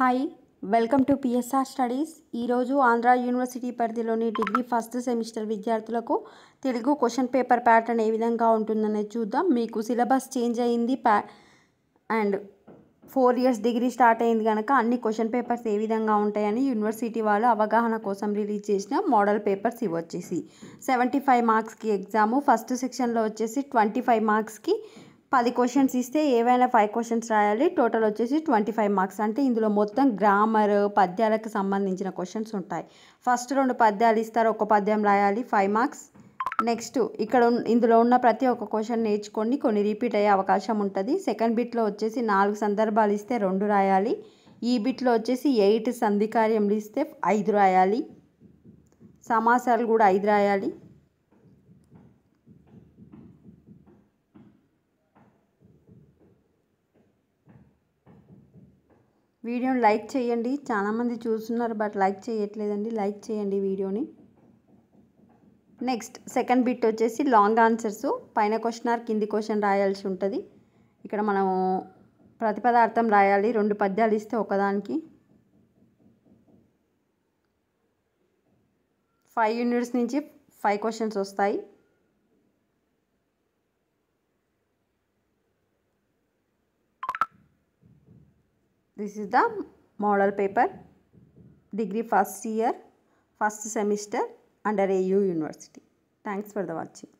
Hi welcome to PSR studies ఈరోజు Andhra university పరిధిలోని degree first semester విద్యార్థులకు తెలుగు క్వశ్చన్ పేపర్ ప్యాటర్న్ ఏ విధంగా ఉంటుందనేది చూద్దాం మీకు సిలబస్ చేంజ్ అయింది ప్యా and four years degree start అయింది కనుక అన్ని క్వశ్చన్ పేపర్స్ ఏ విధంగా ఉంటాయని యూనివర్సిటీ వాళ్ళు అవగాహన కోసం రిలీజ్ చేసిన మోడల్ పేపర్స్ ఇవి వచ్చేసి సెవెంటీ ఫైవ్ మార్క్స్కి ఎగ్జాము ఫస్ట్ సెక్షన్లో వచ్చేసి ట్వంటీ ఫైవ్ మార్క్స్కి పది క్వశ్చన్స్ ఇస్తే ఏవైనా ఫైవ్ క్వశ్చన్స్ రాయాలి టోటల్ వచ్చేసి ట్వంటీ ఫైవ్ మార్క్స్ అంటే ఇందులో మొత్తం గ్రామర్ పద్యాలకు సంబంధించిన క్వశ్చన్స్ ఉంటాయి ఫస్ట్ రెండు పద్యాలు ఇస్తారు ఒక పద్యం రాయాలి ఫైవ్ మార్క్స్ నెక్స్ట్ ఇక్కడ ఇందులో ఉన్న ప్రతి ఒక్క క్వశ్చన్ నేర్చుకొని కొన్ని రిపీట్ అయ్యే అవకాశం ఉంటుంది సెకండ్ బిట్లో వచ్చేసి నాలుగు సందర్భాలు ఇస్తే రెండు రాయాలి ఈ e బిట్లో వచ్చేసి ఎయిట్ సంధికార్యములు ఇస్తే ఐదు రాయాలి సమాసాలు కూడా ఐదు రాయాలి వీడియోని లైక్ చేయండి చాలామంది చూస్తున్నారు బట్ లైక్ చేయట్లేదండి లైక్ చేయండి వీడియోని నెక్స్ట్ సెకండ్ బిట్ వచ్చేసి లాంగ్ ఆన్సర్స్ పైన క్వశ్చన్ ఆర్ కింది క్వశ్చన్ రాయాల్సి ఉంటుంది ఇక్కడ మనం ప్రతిపదార్థం రాయాలి రెండు పద్యాలు ఇస్తే ఒకదానికి ఫైవ్ యూనిట్స్ నుంచి ఫైవ్ క్వశ్చన్స్ వస్తాయి This is the model paper, degree first year, first semester under AU University. Thanks for the watching.